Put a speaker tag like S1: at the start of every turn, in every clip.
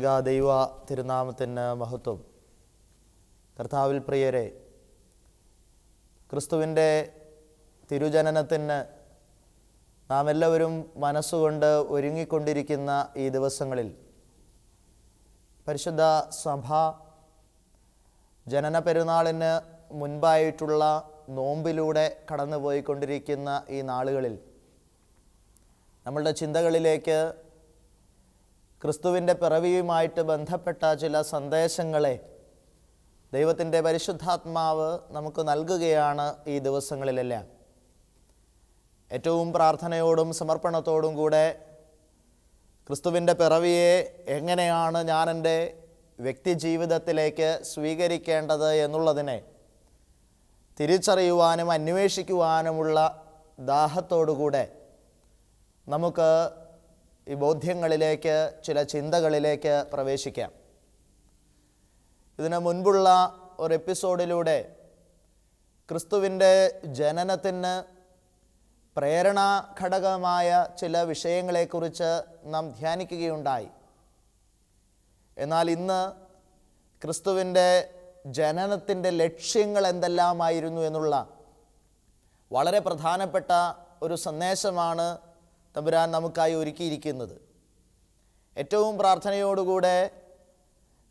S1: ഏക ദൈവ തിരുനാമത്തിന് മഹത്വം കർത്താവിൽ പ്രിയരെ ക്രിസ്തുവിൻ്റെ തിരുജനനത്തിന് നാം എല്ലാവരും മനസ്സുകൊണ്ട് ഒരുങ്ങിക്കൊണ്ടിരിക്കുന്ന ഈ ദിവസങ്ങളിൽ പരിശുദ്ധ സഭ ജനന പെരുന്നാളിന് മുൻപായിട്ടുള്ള നോമ്പിലൂടെ കടന്നുപോയിക്കൊണ്ടിരിക്കുന്ന ഈ നാളുകളിൽ നമ്മളുടെ ചിന്തകളിലേക്ക് ക്രിസ്തുവിൻ്റെ പിറവിയുമായിട്ട് ബന്ധപ്പെട്ട ചില സന്ദേശങ്ങളെ ദൈവത്തിൻ്റെ പരിശുദ്ധാത്മാവ് നമുക്ക് നൽകുകയാണ് ഈ ദിവസങ്ങളിലെല്ലാം ഏറ്റവും പ്രാർത്ഥനയോടും സമർപ്പണത്തോടും കൂടെ ക്രിസ്തുവിൻ്റെ പിറവിയെ എങ്ങനെയാണ് ഞാൻ എൻ്റെ വ്യക്തിജീവിതത്തിലേക്ക് സ്വീകരിക്കേണ്ടത് എന്നുള്ളതിനെ തിരിച്ചറിയുവാനും അന്വേഷിക്കുവാനുമുള്ള ദാഹത്തോടുകൂടെ നമുക്ക് ഈ ബോധ്യങ്ങളിലേക്ക് ചില ചിന്തകളിലേക്ക് പ്രവേശിക്കാം ഇതിനു മുൻപുള്ള ഒരു എപ്പിസോഡിലൂടെ ക്രിസ്തുവിൻ്റെ ജനനത്തിന് പ്രേരണ ഘടകമായ ചില വിഷയങ്ങളെക്കുറിച്ച് നാം ധ്യാനിക്കുകയുണ്ടായി എന്നാൽ ഇന്ന് ക്രിസ്തുവിൻ്റെ ജനനത്തിൻ്റെ ലക്ഷ്യങ്ങൾ എന്തെല്ലാമായിരുന്നു എന്നുള്ള വളരെ പ്രധാനപ്പെട്ട ഒരു സന്ദേശമാണ് തമ്പുരാൻ നമുക്കായി ഒരുക്കിയിരിക്കുന്നത് ഏറ്റവും പ്രാർത്ഥനയോടുകൂടെ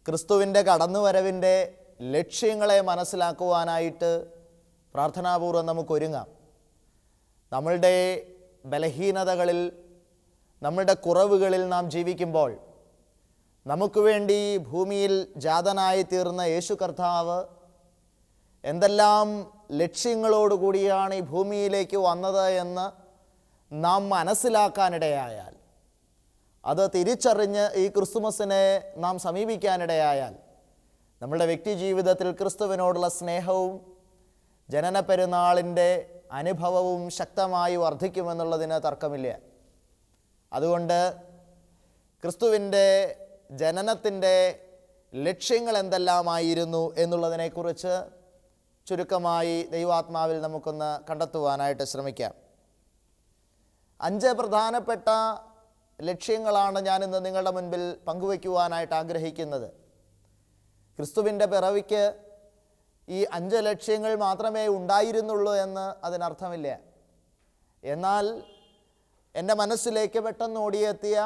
S1: ക്രിസ്തുവിൻ്റെ കടന്നുവരവിൻ്റെ ലക്ഷ്യങ്ങളെ മനസ്സിലാക്കുവാനായിട്ട് പ്രാർത്ഥനാപൂർവ്വം നമുക്കൊരുങ്ങാം നമ്മളുടെ ബലഹീനതകളിൽ നമ്മളുടെ കുറവുകളിൽ നാം ജീവിക്കുമ്പോൾ നമുക്ക് വേണ്ടി ഭൂമിയിൽ ജാതനായി തീർന്ന യേശു കർത്താവ് എന്തെല്ലാം ലക്ഷ്യങ്ങളോടുകൂടിയാണ് ഈ ഭൂമിയിലേക്ക് വന്നത് എന്ന് നാം മനസ്സിലാക്കാനിടയായാൽ അത് തിരിച്ചറിഞ്ഞ് ഈ ക്രിസ്തുമസിനെ നാം സമീപിക്കാനിടയായാൽ നമ്മളുടെ വ്യക്തി ജീവിതത്തിൽ ക്രിസ്തുവിനോടുള്ള സ്നേഹവും ജനന പെരുന്നാളിൻ്റെ അനുഭവവും ശക്തമായി വർദ്ധിക്കുമെന്നുള്ളതിന് തർക്കമില്ല അതുകൊണ്ട് ക്രിസ്തുവിൻ്റെ ജനനത്തിൻ്റെ ലക്ഷ്യങ്ങൾ എന്തെല്ലാമായിരുന്നു എന്നുള്ളതിനെക്കുറിച്ച് ചുരുക്കമായി ദൈവാത്മാവിൽ നമുക്കൊന്ന് കണ്ടെത്തുവാനായിട്ട് ശ്രമിക്കാം അഞ്ച് പ്രധാനപ്പെട്ട ലക്ഷ്യങ്ങളാണ് ഞാനിന്ന് നിങ്ങളുടെ മുൻപിൽ പങ്കുവയ്ക്കുവാനായിട്ട് ആഗ്രഹിക്കുന്നത് ക്രിസ്തുവിൻ്റെ പിറവിക്ക് ഈ അഞ്ച് ലക്ഷ്യങ്ങൾ മാത്രമേ ഉണ്ടായിരുന്നുള്ളൂ എന്ന് അതിനർത്ഥമില്ല എന്നാൽ എൻ്റെ മനസ്സിലേക്ക് പെട്ടെന്ന് ഓടിയെത്തിയ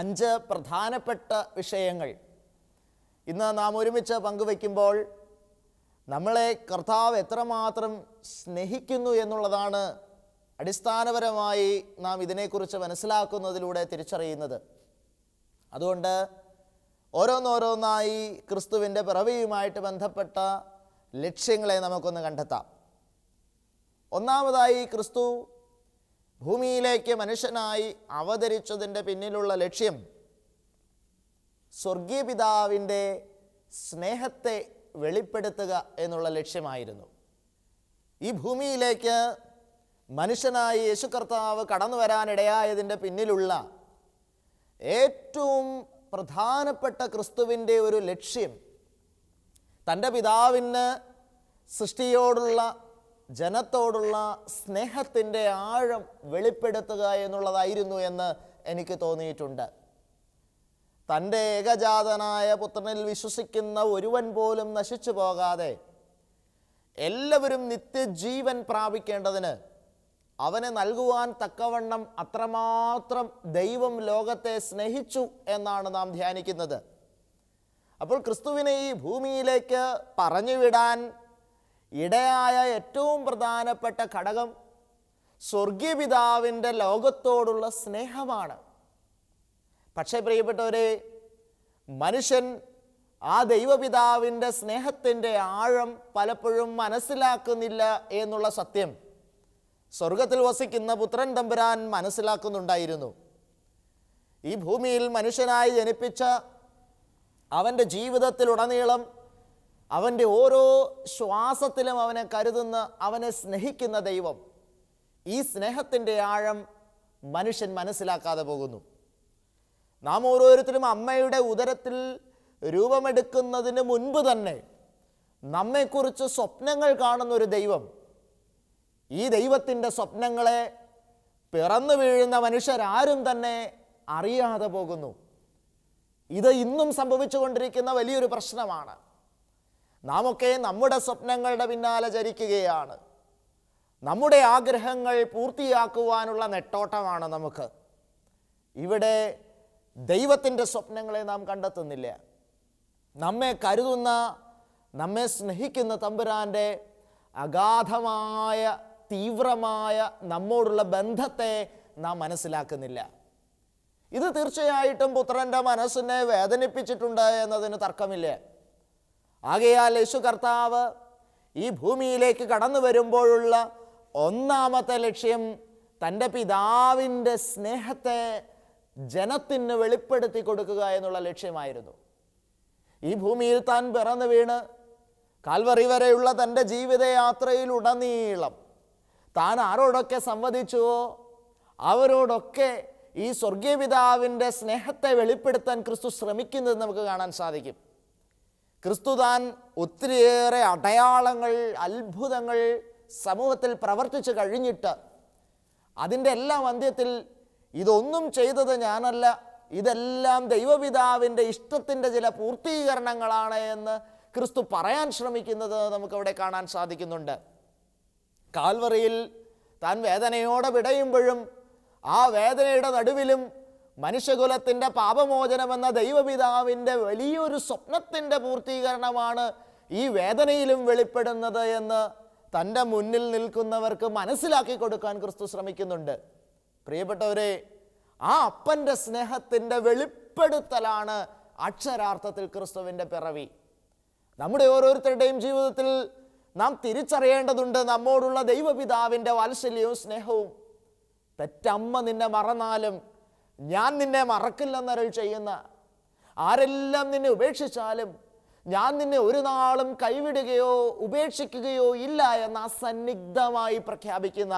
S1: അഞ്ച് പ്രധാനപ്പെട്ട വിഷയങ്ങൾ ഇന്ന് നാം ഒരുമിച്ച് പങ്കുവയ്ക്കുമ്പോൾ നമ്മളെ കർത്താവ് എത്രമാത്രം സ്നേഹിക്കുന്നു എന്നുള്ളതാണ് അടിസ്ഥാനപരമായി നാം ഇതിനെക്കുറിച്ച് മനസ്സിലാക്കുന്നതിലൂടെ തിരിച്ചറിയുന്നത് അതുകൊണ്ട് ഓരോന്നോരോന്നായി ക്രിസ്തുവിൻ്റെ പിറവിയുമായിട്ട് ബന്ധപ്പെട്ട ലക്ഷ്യങ്ങളെ നമുക്കൊന്ന് കണ്ടെത്താം ഒന്നാമതായി ക്രിസ്തു ഭൂമിയിലേക്ക് മനുഷ്യനായി അവതരിച്ചതിൻ്റെ പിന്നിലുള്ള ലക്ഷ്യം സ്വർഗീയ പിതാവിൻ്റെ സ്നേഹത്തെ വെളിപ്പെടുത്തുക എന്നുള്ള ലക്ഷ്യമായിരുന്നു ഈ ഭൂമിയിലേക്ക് മനുഷ്യനായ യേശു കർത്താവ് കടന്നു വരാനിടയായതിൻ്റെ പിന്നിലുള്ള ഏറ്റവും പ്രധാനപ്പെട്ട ക്രിസ്തുവിൻ്റെ ഒരു ലക്ഷ്യം തൻ്റെ പിതാവിന് സൃഷ്ടിയോടുള്ള ജനത്തോടുള്ള സ്നേഹത്തിൻ്റെ ആഴം വെളിപ്പെടുത്തുക എന്നുള്ളതായിരുന്നു എന്ന് എനിക്ക് തോന്നിയിട്ടുണ്ട് തൻ്റെ ഏകജാതനായ പുത്രനിൽ വിശ്വസിക്കുന്ന ഒരുവൻ പോലും നശിച്ചു പോകാതെ എല്ലാവരും നിത്യജീവൻ പ്രാപിക്കേണ്ടതിന് അവനെ നൽകുവാൻ തക്കവണ്ണം അത്രമാത്രം ദൈവം ലോകത്തെ സ്നേഹിച്ചു എന്നാണ് നാം ധ്യാനിക്കുന്നത് അപ്പോൾ ക്രിസ്തുവിനെ ഈ ഭൂമിയിലേക്ക് പറഞ്ഞുവിടാൻ ഇടയായ ഏറ്റവും പ്രധാനപ്പെട്ട ഘടകം സ്വർഗീയപിതാവിൻ്റെ ലോകത്തോടുള്ള സ്നേഹമാണ് പക്ഷേ പ്രിയപ്പെട്ടവരെ മനുഷ്യൻ ആ ദൈവപിതാവിൻ്റെ സ്നേഹത്തിൻ്റെ ആഴം പലപ്പോഴും മനസ്സിലാക്കുന്നില്ല എന്നുള്ള സത്യം സ്വർഗത്തിൽ വസിക്കുന്ന പുത്രൻ തമ്പുരാൻ മനസ്സിലാക്കുന്നുണ്ടായിരുന്നു ഈ ഭൂമിയിൽ മനുഷ്യനായി ജനിപ്പിച്ച അവൻ്റെ ജീവിതത്തിലുടനീളം അവൻ്റെ ഓരോ ശ്വാസത്തിലും അവനെ കരുതുന്ന അവനെ സ്നേഹിക്കുന്ന ദൈവം ഈ സ്നേഹത്തിൻ്റെ ആഴം മനുഷ്യൻ മനസ്സിലാക്കാതെ പോകുന്നു നാം ഓരോരുത്തരും അമ്മയുടെ ഉദരത്തിൽ രൂപമെടുക്കുന്നതിന് മുൻപ് തന്നെ നമ്മെക്കുറിച്ച് സ്വപ്നങ്ങൾ കാണുന്ന ഒരു ദൈവം ഈ ദൈവത്തിൻ്റെ സ്വപ്നങ്ങളെ പിറന്നു വീഴുന്ന മനുഷ്യരാരും തന്നെ അറിയാതെ പോകുന്നു ഇത് ഇന്നും സംഭവിച്ചുകൊണ്ടിരിക്കുന്ന വലിയൊരു പ്രശ്നമാണ് നാമൊക്കെ നമ്മുടെ സ്വപ്നങ്ങളുടെ പിന്നാലെ ചരിക്കുകയാണ് നമ്മുടെ ആഗ്രഹങ്ങൾ പൂർത്തിയാക്കുവാനുള്ള നെട്ടോട്ടമാണ് നമുക്ക് ഇവിടെ ദൈവത്തിൻ്റെ സ്വപ്നങ്ങളെ നാം കണ്ടെത്തുന്നില്ല നമ്മെ കരുതുന്ന നമ്മെ സ്നേഹിക്കുന്ന തമ്പുരാൻ്റെ അഗാധമായ തീവ്രമായ നമ്മോടുള്ള ബന്ധത്തെ നാം മനസ്സിലാക്കുന്നില്ല ഇത് തീർച്ചയായിട്ടും പുത്രൻ്റെ മനസ്സിനെ വേദനിപ്പിച്ചിട്ടുണ്ട് എന്നതിന് തർക്കമില്ലേ ആകെയാൽ യേശു കർത്താവ് ഈ ഭൂമിയിലേക്ക് കടന്നു വരുമ്പോഴുള്ള ഒന്നാമത്തെ ലക്ഷ്യം തൻ്റെ പിതാവിൻ്റെ സ്നേഹത്തെ ജനത്തിന് വെളിപ്പെടുത്തി കൊടുക്കുക എന്നുള്ള ലക്ഷ്യമായിരുന്നു ഈ ഭൂമിയിൽ താൻ പിറന്നു വീണ് കാൽവറി വരെയുള്ള തൻ്റെ ജീവിതയാത്രയിലുടനീളം താൻ ആരോടൊക്കെ സംവദിച്ചുവോ അവരോടൊക്കെ ഈ സ്വർഗീയ പിതാവിൻ്റെ സ്നേഹത്തെ വെളിപ്പെടുത്താൻ ക്രിസ്തു ശ്രമിക്കുന്നത് നമുക്ക് കാണാൻ സാധിക്കും ക്രിസ്തു താൻ ഒത്തിരിയേറെ അടയാളങ്ങൾ അത്ഭുതങ്ങൾ സമൂഹത്തിൽ പ്രവർത്തിച്ചു കഴിഞ്ഞിട്ട് അതിൻ്റെ എല്ലാം അന്ത്യത്തിൽ ഇതൊന്നും ചെയ്തത് ഞാനല്ല ഇതെല്ലാം ദൈവപിതാവിൻ്റെ ഇഷ്ടത്തിൻ്റെ ചില പൂർത്തീകരണങ്ങളാണ് എന്ന് ക്രിസ്തു പറയാൻ ശ്രമിക്കുന്നത് നമുക്കവിടെ കാണാൻ സാധിക്കുന്നുണ്ട് കാൽവറിയിൽ താൻ വേദനയോടെ വിടയുമ്പോഴും ആ വേദനയുടെ നടുവിലും മനുഷ്യകുലത്തിൻ്റെ പാപമോചനമെന്ന ദൈവപിതാവിൻ്റെ വലിയൊരു സ്വപ്നത്തിൻ്റെ പൂർത്തീകരണമാണ് ഈ വേദനയിലും വെളിപ്പെടുന്നത് എന്ന് തൻ്റെ മുന്നിൽ നിൽക്കുന്നവർക്ക് മനസ്സിലാക്കി കൊടുക്കാൻ ക്രിസ്തു ശ്രമിക്കുന്നുണ്ട് പ്രിയപ്പെട്ടവരെ ആ അപ്പൻ്റെ സ്നേഹത്തിൻ്റെ വെളിപ്പെടുത്തലാണ് അക്ഷരാർത്ഥത്തിൽ ക്രിസ്തുവിൻ്റെ പിറവി നമ്മുടെ ഓരോരുത്തരുടെയും ജീവിതത്തിൽ നാം തിരിച്ചറിയേണ്ടതുണ്ട് നമ്മോടുള്ള ദൈവപിതാവിൻ്റെ വാത്സല്യവും സ്നേഹവും തെറ്റമ്മ നിന്നെ മറന്നാലും ഞാൻ നിന്നെ മറക്കില്ലെന്നരൾ ചെയ്യുന്ന ആരെല്ലാം നിന്നെ ഉപേക്ഷിച്ചാലും ഞാൻ നിന്നെ ഒരു നാളും കൈവിടുകയോ ഉപേക്ഷിക്കുകയോ ഇല്ല എന്ന സന്നിഗ്ധമായി പ്രഖ്യാപിക്കുന്ന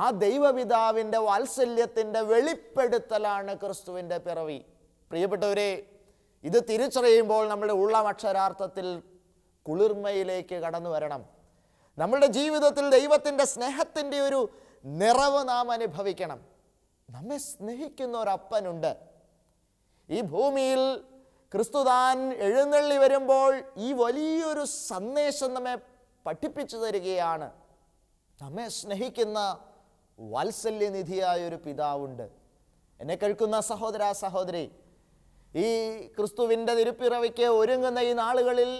S1: ആ ദൈവപിതാവിൻ്റെ വാത്സല്യത്തിൻ്റെ വെളിപ്പെടുത്തലാണ് ക്രിസ്തുവിൻ്റെ പിറവി പ്രിയപ്പെട്ടവരെ ഇത് തിരിച്ചറിയുമ്പോൾ നമ്മുടെ ഉള്ളം അക്ഷരാർത്ഥത്തിൽ കുളിർമയിലേക്ക് കടന്നു വരണം നമ്മളുടെ ജീവിതത്തിൽ ദൈവത്തിൻ്റെ സ്നേഹത്തിൻ്റെ ഒരു നിറവ് നാം അനുഭവിക്കണം നമ്മെ സ്നേഹിക്കുന്ന ഒരപ്പനുണ്ട് ഈ ഭൂമിയിൽ ക്രിസ്തുദാൻ എഴുന്നള്ളി വരുമ്പോൾ ഈ വലിയൊരു സന്ദേശം നമ്മെ പഠിപ്പിച്ചു തരികയാണ് നമ്മെ സ്നേഹിക്കുന്ന വാത്സല്യനിധിയായ ഒരു പിതാവുണ്ട് എന്നെ കേൾക്കുന്ന സഹോദര സഹോദരി ഈ ക്രിസ്തുവിൻ്റെ തിരുപ്പിറവിക്ക് ഒരുങ്ങുന്ന ഈ നാളുകളിൽ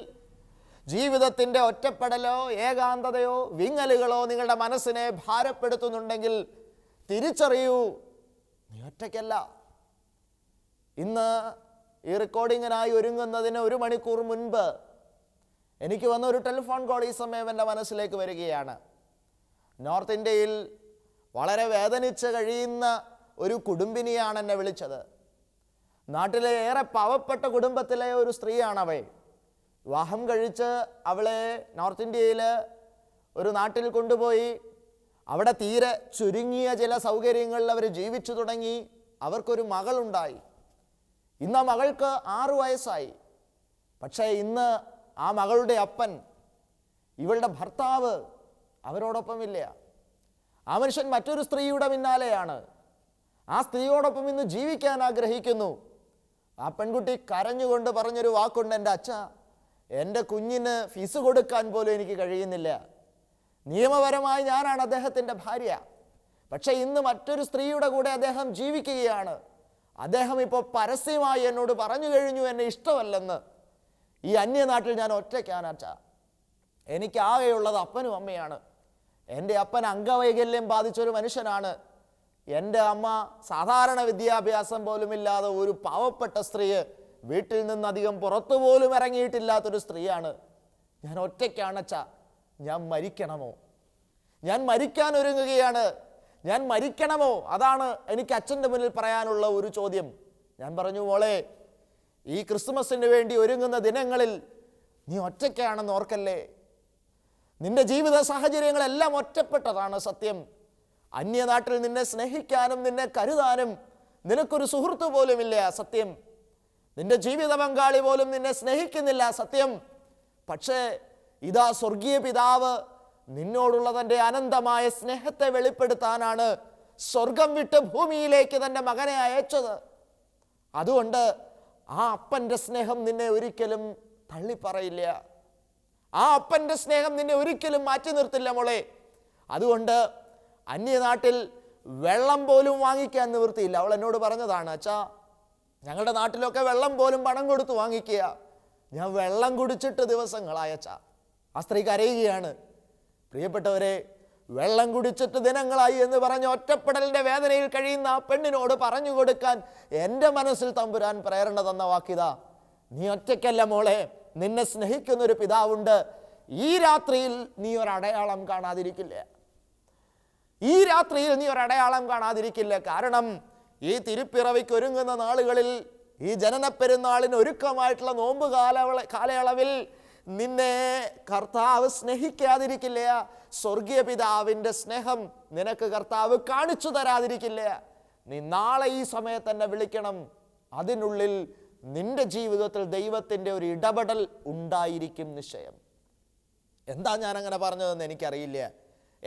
S1: ജീവിതത്തിൻ്റെ ഒറ്റപ്പെടലോ ഏകാന്തതയോ വിങ്ങലുകളോ നിങ്ങളുടെ മനസ്സിനെ ഭാരപ്പെടുത്തുന്നുണ്ടെങ്കിൽ തിരിച്ചറിയൂ നീ ഒറ്റയ്ക്കല്ല ഇന്ന് ഈ റെക്കോർഡിങ്ങിനായി ഒരുങ്ങുന്നതിന് ഒരു മണിക്കൂർ മുൻപ് എനിക്ക് വന്ന ഒരു ടെലിഫോൺ കോൾ ഈ സമയം എൻ്റെ മനസ്സിലേക്ക് വരികയാണ് നോർത്ത് ഇന്ത്യയിൽ വളരെ വേദനിച്ച് കഴിയുന്ന ഒരു കുടുംബിനിയാണ് എന്നെ വിളിച്ചത് നാട്ടിലെ ഏറെ പാവപ്പെട്ട കുടുംബത്തിലെ ഒരു സ്ത്രീയാണവേ വിവാഹം കഴിച്ച് അവളെ നോർത്ത് ഇന്ത്യയിൽ ഒരു നാട്ടിൽ കൊണ്ടുപോയി അവിടെ തീരെ ചുരുങ്ങിയ ചില സൗകര്യങ്ങളിൽ അവർ ജീവിച്ചു തുടങ്ങി അവർക്കൊരു മകളുണ്ടായി ഇന്ന് ആ മകൾക്ക് ആറു വയസ്സായി പക്ഷേ ഇന്ന് ആ മകളുടെ അപ്പൻ ഇവളുടെ ഭർത്താവ് അവരോടൊപ്പം ഇല്ല ആ മനുഷ്യൻ മറ്റൊരു സ്ത്രീയുടെ പിന്നാലെയാണ് ആ സ്ത്രീയോടൊപ്പം ഇന്ന് ജീവിക്കാൻ ആഗ്രഹിക്കുന്നു ആ പെൺകുട്ടി കരഞ്ഞുകൊണ്ട് പറഞ്ഞൊരു വാക്കുണ്ട് എൻ്റെ അച്ഛ എൻ്റെ കുഞ്ഞിന് ഫീസ് കൊടുക്കാൻ പോലും എനിക്ക് കഴിയുന്നില്ല നിയമപരമായി ഞാനാണ് അദ്ദേഹത്തിൻ്റെ ഭാര്യ പക്ഷേ ഇന്ന് മറ്റൊരു സ്ത്രീയുടെ കൂടെ അദ്ദേഹം ജീവിക്കുകയാണ് അദ്ദേഹം ഇപ്പോൾ പരസ്യമായി എന്നോട് പറഞ്ഞു കഴിഞ്ഞു എന്നെ ഇഷ്ടമല്ലെന്ന് ഈ അന്യനാട്ടിൽ ഞാൻ ഒറ്റയ്ക്കാനാച്ച എനിക്കാകെയുള്ളത് അപ്പനും അമ്മയാണ് എൻ്റെ അപ്പൻ അംഗവൈകല്യം ബാധിച്ചൊരു മനുഷ്യനാണ് എൻ്റെ അമ്മ സാധാരണ വിദ്യാഭ്യാസം പോലുമില്ലാതെ ഒരു പാവപ്പെട്ട സ്ത്രീയെ വീട്ടിൽ നിന്ന് അധികം പുറത്തു പോലും ഇറങ്ങിയിട്ടില്ലാത്തൊരു സ്ത്രീയാണ് ഞാൻ ഒറ്റയ്ക്കാണച്ച ഞാൻ മരിക്കണമോ ഞാൻ മരിക്കാൻ ഒരുങ്ങുകയാണ് ഞാൻ മരിക്കണമോ അതാണ് എനിക്ക് അച്ഛൻ്റെ മുന്നിൽ പറയാനുള്ള ഒരു ചോദ്യം ഞാൻ പറഞ്ഞു മോളെ ഈ ക്രിസ്മസിന് വേണ്ടി ഒരുങ്ങുന്ന ദിനങ്ങളിൽ നീ ഒറ്റയ്ക്കാണെന്ന് ഓർക്കല്ലേ നിന്റെ ജീവിത സാഹചര്യങ്ങളെല്ലാം ഒറ്റപ്പെട്ടതാണ് സത്യം അന്യനാട്ടിൽ നിന്നെ സ്നേഹിക്കാനും നിന്നെ കരുതാനും നിനക്കൊരു സുഹൃത്ത് പോലുമില്ല സത്യം നിന്റെ ജീവിത പങ്കാളി പോലും നിന്നെ സ്നേഹിക്കുന്നില്ല സത്യം പക്ഷേ ഇതാ സ്വർഗീയ പിതാവ് നിന്നോടുള്ള തൻ്റെ അനന്തമായ സ്നേഹത്തെ വെളിപ്പെടുത്താനാണ് സ്വർഗം വിട്ട് ഭൂമിയിലേക്ക് തൻ്റെ മകനെ അയച്ചത് അതുകൊണ്ട് ആ അപ്പൻ്റെ സ്നേഹം നിന്നെ ഒരിക്കലും തള്ളിപ്പറയില്ല ആ അപ്പൻ്റെ സ്നേഹം നിന്നെ ഒരിക്കലും മാറ്റി നിർത്തില്ല മോളെ അതുകൊണ്ട് അന്യനാട്ടിൽ വെള്ളം പോലും വാങ്ങിക്കാൻ നിവൃത്തിയില്ല അവൾ എന്നോട് പറഞ്ഞതാണ് അച്ഛാ ഞങ്ങളുടെ നാട്ടിലൊക്കെ വെള്ളം പോലും പണം കൊടുത്ത് വാങ്ങിക്കുക ഞാൻ വെള്ളം കുടിച്ചിട്ട് ച ആ സ്ത്രീ കരയുകയാണ് പ്രിയപ്പെട്ടവരെ വെള്ളം കുടിച്ചിട്ട് ദിനങ്ങളായി എന്ന് പറഞ്ഞ ഒറ്റപ്പെടലിൻ്റെ വേദനയിൽ കഴിയുന്ന ആ പെണ്ണിനോട് പറഞ്ഞു കൊടുക്കാൻ എൻ്റെ മനസ്സിൽ തമ്പുരാൻ പ്രേരണ തന്ന വാക്കിതാ നീ ഒറ്റയ്ക്കല്ല മോളെ നിന്നെ സ്നേഹിക്കുന്നൊരു പിതാവുണ്ട് ഈ രാത്രിയിൽ നീ ഒരടയാളം കാണാതിരിക്കില്ല ഈ രാത്രിയിൽ നീ ഒരടയാളം കാണാതിരിക്കില്ല കാരണം ഈ തിരുപ്പിറവിക്ക് ഒരുങ്ങുന്ന നാളുകളിൽ ഈ ജനന പെരുന്നാളിന് ഒരുക്കമായിട്ടുള്ള നോമ്പ് കാലവള കാലയളവിൽ നിന്നെ കർത്താവ് സ്നേഹിക്കാതിരിക്കില്ല സ്വർഗീയ പിതാവിൻ്റെ സ്നേഹം നിനക്ക് കർത്താവ് കാണിച്ചു തരാതിരിക്കില്ല നീ നാളെ ഈ സമയത്ത് തന്നെ വിളിക്കണം അതിനുള്ളിൽ നിന്റെ ജീവിതത്തിൽ ദൈവത്തിൻ്റെ ഒരു ഇടപെടൽ ഉണ്ടായിരിക്കും നിശ്ചയം എന്താ ഞാൻ അങ്ങനെ പറഞ്ഞതെന്ന് എനിക്കറിയില്ല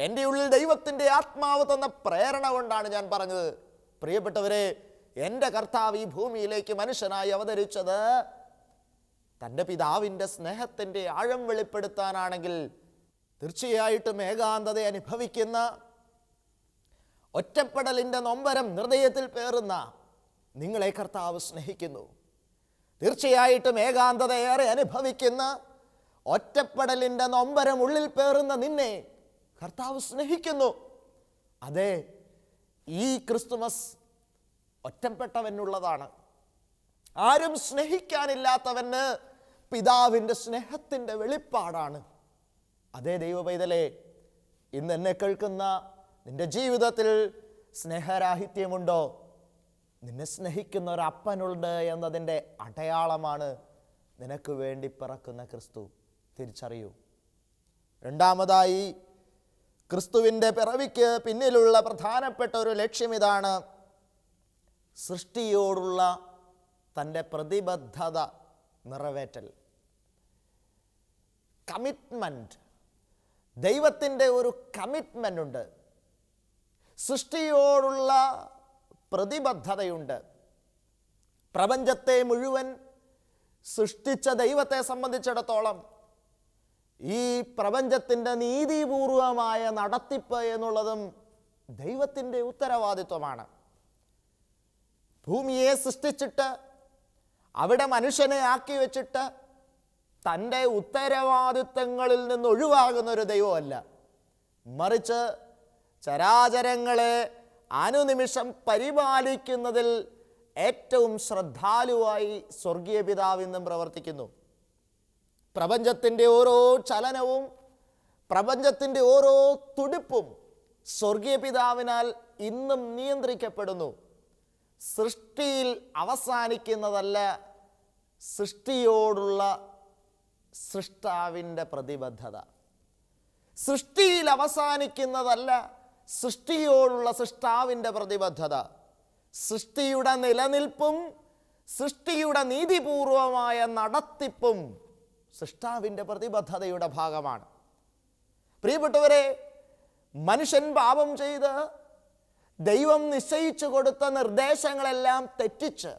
S1: എൻ്റെ ഉള്ളിൽ ദൈവത്തിൻ്റെ ആത്മാവ് തന്ന പ്രേരണ കൊണ്ടാണ് ഞാൻ പറഞ്ഞത് പ്രിയപ്പെട്ടവരെ എൻ്റെ കർത്താവ് ഈ ഭൂമിയിലേക്ക് മനുഷ്യനായി അവതരിച്ചത് തൻ്റെ പിതാവിൻ്റെ സ്നേഹത്തിൻ്റെ ആഴം വെളിപ്പെടുത്താനാണെങ്കിൽ തീർച്ചയായിട്ടും ഏകാന്തത അനുഭവിക്കുന്ന ഒറ്റപ്പെടലിൻ്റെ നൊമ്പരം ഹൃദയത്തിൽ പേറുന്ന നിങ്ങളെ കർത്താവ് സ്നേഹിക്കുന്നു തീർച്ചയായിട്ടും ഏകാന്തത ഏറെ അനുഭവിക്കുന്ന ഒറ്റപ്പെടലിൻ്റെ നൊമ്പരം ഉള്ളിൽ പേറുന്ന നിന്നെ കർത്താവ് സ്നേഹിക്കുന്നു അതെ ഈ ക്രിസ്തുമസ് ഒറ്റപ്പെട്ടവനുള്ളതാണ് ആരും സ്നേഹിക്കാനില്ലാത്തവന് പിതാവിൻ്റെ സ്നേഹത്തിൻ്റെ വെളിപ്പാടാണ് അതേ ദൈവപൈതലെ ഇന്ന് എന്നെ കേൾക്കുന്ന നിന്റെ ജീവിതത്തിൽ സ്നേഹരാഹിത്യമുണ്ടോ നിന്നെ സ്നേഹിക്കുന്ന ഒരു അപ്പനുണ്ട് എന്നതിൻ്റെ അടയാളമാണ് നിനക്ക് വേണ്ടി പിറക്കുന്ന ക്രിസ്തു തിരിച്ചറിയൂ രണ്ടാമതായി ക്രിസ്തുവിൻ്റെ പിറവിക്ക് പിന്നിലുള്ള പ്രധാനപ്പെട്ട ഒരു ഇതാണ് സൃഷ്ടിയോടുള്ള തൻ്റെ പ്രതിബദ്ധത നിറവേറ്റൽ കമ്മിറ്റ്മെൻറ്റ് ദൈവത്തിൻ്റെ ഒരു കമ്മിറ്റ്മെൻ്റ് ഉണ്ട് സൃഷ്ടിയോടുള്ള പ്രതിബദ്ധതയുണ്ട് പ്രപഞ്ചത്തെ മുഴുവൻ സൃഷ്ടിച്ച ദൈവത്തെ സംബന്ധിച്ചിടത്തോളം ഈ പ്രപഞ്ചത്തിൻ്റെ നീതിപൂർവമായ നടത്തിപ്പ് എന്നുള്ളതും ദൈവത്തിൻ്റെ ഉത്തരവാദിത്വമാണ് ഭൂമിയെ സൃഷ്ടിച്ചിട്ട് അവിടെ മനുഷ്യനെ ആക്കി വെച്ചിട്ട് തൻ്റെ ഉത്തരവാദിത്തങ്ങളിൽ നിന്ന് ഒഴിവാകുന്ന ഒരു ദൈവമല്ല മറിച്ച് ചരാചരങ്ങളെ അനുനിമിഷം പരിപാലിക്കുന്നതിൽ ഏറ്റവും ശ്രദ്ധാലുവായി സ്വർഗീയ പിതാവിന്നും പ്രവർത്തിക്കുന്നു പ്രപഞ്ചത്തിൻ്റെ ഓരോ ചലനവും പ്രപഞ്ചത്തിൻ്റെ ഓരോ തുടിപ്പും സ്വർഗീയ പിതാവിനാൽ ഇന്നും നിയന്ത്രിക്കപ്പെടുന്നു സൃഷ്ടിയിൽ അവസാനിക്കുന്നതല്ല സൃഷ്ടിയോടുള്ള സൃഷ്ടാവിൻ്റെ പ്രതിബദ്ധത സൃഷ്ടിയിൽ അവസാനിക്കുന്നതല്ല സൃഷ്ടിയോടുള്ള സൃഷ്ടാവിൻ്റെ പ്രതിബദ്ധത സൃഷ്ടിയുടെ നിലനിൽപ്പും സൃഷ്ടിയുടെ നീതിപൂർവമായ നടത്തിപ്പും സൃഷ്ടാവിൻ്റെ പ്രതിബദ്ധതയുടെ ഭാഗമാണ് പ്രിയപ്പെട്ടവരെ മനുഷ്യൻ പാപം ചെയ്ത് ദൈവം നിശ്ചയിച്ചു കൊടുത്ത നിർദ്ദേശങ്ങളെല്ലാം തെറ്റിച്ച്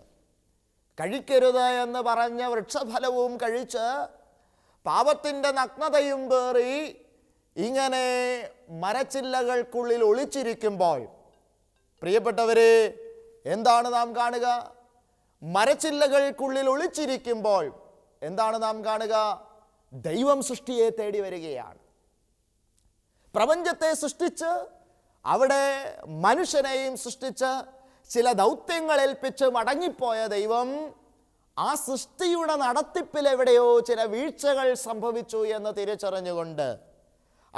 S1: കഴിക്കരുത് എന്ന് പറഞ്ഞ വൃക്ഷഫലവും കഴിച്ച് പാപത്തിൻ്റെ നഗ്നതയും പേറി ഇങ്ങനെ മരച്ചില്ലകൾക്കുള്ളിൽ ഒളിച്ചിരിക്കുമ്പോൾ പ്രിയപ്പെട്ടവരെ എന്താണ് നാം കാണുക മരച്ചില്ലകൾക്കുള്ളിൽ ഒളിച്ചിരിക്കുമ്പോൾ എന്താണ് നാം കാണുക ദൈവം സൃഷ്ടിയെ തേടി വരികയാണ് പ്രപഞ്ചത്തെ സൃഷ്ടിച്ച് അവിടെ മനുഷ്യനെയും സൃഷ്ടിച്ച് ചില ദൗത്യങ്ങൾ ഏൽപ്പിച്ച് മടങ്ങിപ്പോയ ദൈവം ആ സൃഷ്ടിയുടെ നടത്തിപ്പിൽ എവിടെയോ ചില വീഴ്ചകൾ സംഭവിച്ചു എന്ന് തിരിച്ചറിഞ്ഞുകൊണ്ട്